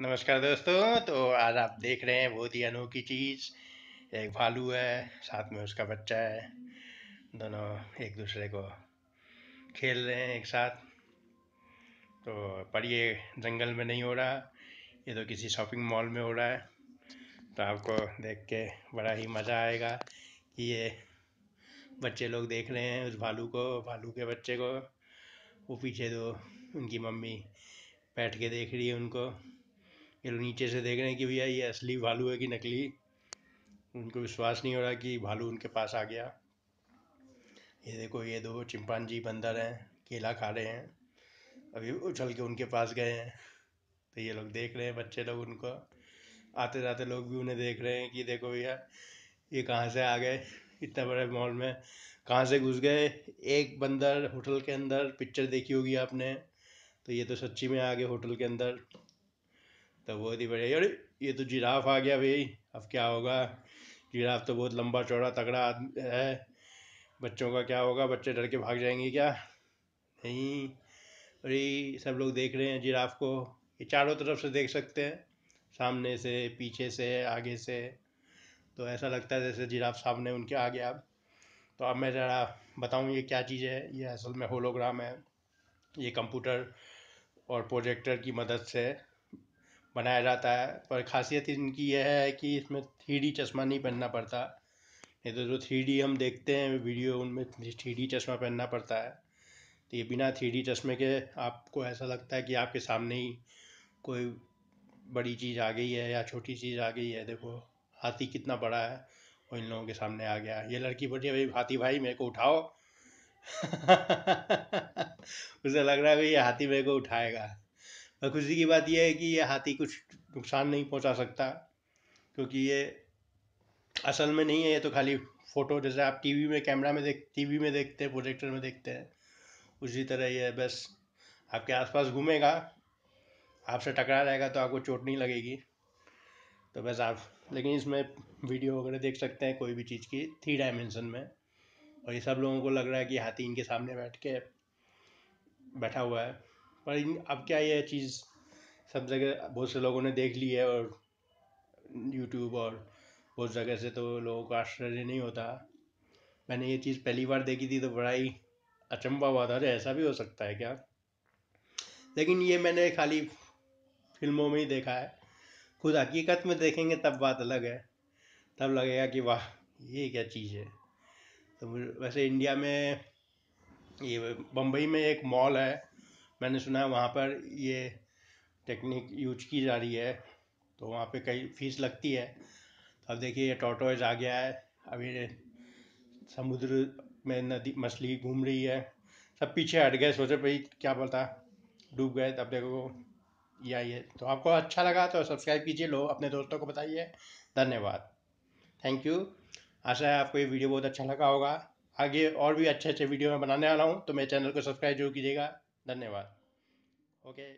नमस्कार दोस्तों तो आज आप देख रहे हैं बहुत ही अनोखी चीज़ एक भालू है साथ में उसका बच्चा है दोनों एक दूसरे को खेल रहे हैं एक साथ तो पर ये जंगल में नहीं हो रहा ये तो किसी शॉपिंग मॉल में हो रहा है तो आपको देख के बड़ा ही मज़ा आएगा कि ये बच्चे लोग देख रहे हैं उस भालू को भालू के बच्चे को वो पीछे दो उनकी मम्मी बैठ के देख रही है उनको ये लोग नीचे से देख रहे हैं कि भैया ये असली भालू है कि नकली उनको विश्वास नहीं हो रहा कि भालू उनके पास आ गया ये देखो ये दो चिंपांजी बंदर हैं केला खा रहे हैं अभी उछल के उनके पास गए हैं तो ये लोग देख रहे हैं बच्चे लोग उनको आते जाते लोग भी उन्हें देख रहे हैं कि देखो भैया ये कहाँ से आ गए इतना बड़े मॉल में कहाँ से घुस गए एक बंदर होटल के अंदर पिक्चर देखी होगी आपने तो ये तो सच्ची में आ गए होटल के अंदर तब तो वो दी बड़े अरे ये तो जिराफ आ गया भाई अब क्या होगा जिराफ तो बहुत लंबा चौड़ा तगड़ा आदमी है बच्चों का क्या होगा बच्चे डर के भाग जाएंगे क्या नहीं अरे सब लोग देख रहे हैं जिराफ को ये चारों तरफ से देख सकते हैं सामने से पीछे से आगे से तो ऐसा लगता है जैसे जिराफ सामने उनके आ गया अब तो अब मैं ज़रा बताऊँ ये क्या चीज़ है ये असल में होलोग्राम है ये कंप्यूटर और प्रोजेक्टर की मदद से बनाया जाता है पर ख़ासियत इनकी यह है कि इसमें थ्री डी चश्मा नहीं पहनना पड़ता नहीं तो जो थ्री डी हम देखते हैं वीडियो उनमें थ्री डी चश्मा पहनना पड़ता है तो ये बिना थ्री डी चश्मे के आपको ऐसा लगता है कि आपके सामने ही कोई बड़ी चीज़ आ गई है या छोटी चीज़ आ गई है देखो हाथी कितना बड़ा है और इन लोगों के सामने आ गया ये लड़की बोलिए भाई हाथी भाई मेरे को उठाओ उसे लग रहा है भाई ये हाथी मेरे को उठाएगा और खुशी की बात यह है कि ये हाथी कुछ नुकसान नहीं पहुंचा सकता क्योंकि ये असल में नहीं है ये तो खाली फ़ोटो जैसे आप टीवी में कैमरा में देख टीवी में देखते हैं प्रोजेक्टर में देखते हैं उसी तरह ये बस आपके आसपास घूमेगा आपसे टकरा रहेगा तो आपको चोट नहीं लगेगी तो बस आप लेकिन इसमें वीडियो वगैरह देख सकते हैं कोई भी चीज़ की थ्री डायमेंशन में और ये सब लोगों को लग रहा है कि हाथी इनके सामने बैठ के बैठा हुआ है पर अब क्या यह चीज़ सब जगह बहुत से लोगों ने देख ली है और यूट्यूब और बहुत जगह से तो लोगों को आश्चर्य नहीं होता मैंने ये चीज़ पहली बार देखी थी तो बड़ा ही अचंभा हुआ था अरे ऐसा भी हो सकता है क्या लेकिन ये मैंने खाली फिल्मों में ही देखा है खुद हकीकत में देखेंगे तब बात अलग है तब लगेगा कि वाह ये क्या चीज़ है तो वैसे इंडिया में ये बम्बई में एक मॉल है मैंने सुना है वहाँ पर ये टेक्निक यूज की जा रही है तो वहाँ पे कई फीस लगती है अब देखिए ये टॉर्टोइज आ गया है अभी समुद्र में नदी मछली घूम रही है सब पीछे हट गए सोचे भाई क्या पता डूब गए तब देखो ये तो आपको अच्छा लगा तो सब्सक्राइब कीजिए लो अपने दोस्तों को बताइए धन्यवाद थैंक यू आशा है आपको ये वीडियो बहुत अच्छा लगा होगा आगे और भी अच्छे अच्छे वीडियो मैं बनाने वाला हूँ तो मेरे चैनल को सब्सक्राइब जरूर कीजिएगा धन्यवाद ओके